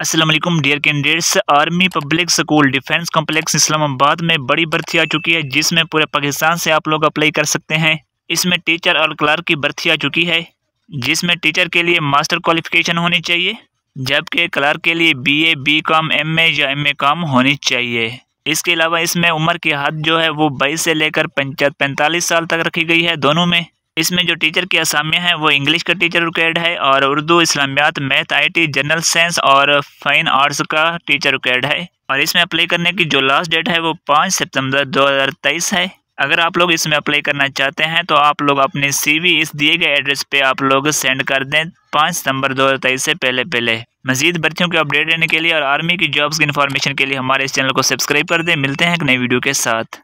Aslam dear candidates Army Public School Defence Complex Islamabad में बड़ी भर्ती आ चुकी है जिसमें पूरे पाकिस्तान से आप लोग अप्लाई कर सकते हैं इसमें टीचर और क्लर्क की भर्ती आ चुकी है जिसमें टीचर के लिए मास्टर क्वालिफिकेशन होनी चाहिए जबकि क्लर्क के लिए B A B Com M A या एम ए कॉम होनी चाहिए इसके अलावा इसमें उम्र की हद जो है वो बाईस से लेकर पंचायत पैंतालीस साल तक रखी गई है दोनों में इसमें जो टीचर की असामियाँ हैं वो इंग्लिश का टीचर रिकॉर्ड है और उर्दू इस्लामियात मैथ आईटी जनरल साइंस और फाइन आर्ट्स का टीचर रिकॉर्ड है और इसमें अप्लाई करने की जो लास्ट डेट है वो पाँच हजार तेईस है अगर आप लोग इसमें अप्लाई करना चाहते हैं तो आप लोग अपनी सीवी इस दिए गए एड्रेस पे आप लोग सेंड कर दें पाँच हजार तेईस से पहले पहले मजीद बच्चों के अपडेट लेने के लिए और आर्मी की जॉब्स की इन्फॉर्मेशन के लिए हमारे इस चैनल को सब्सक्राइब कर दें मिलते हैं एक नई वीडियो के साथ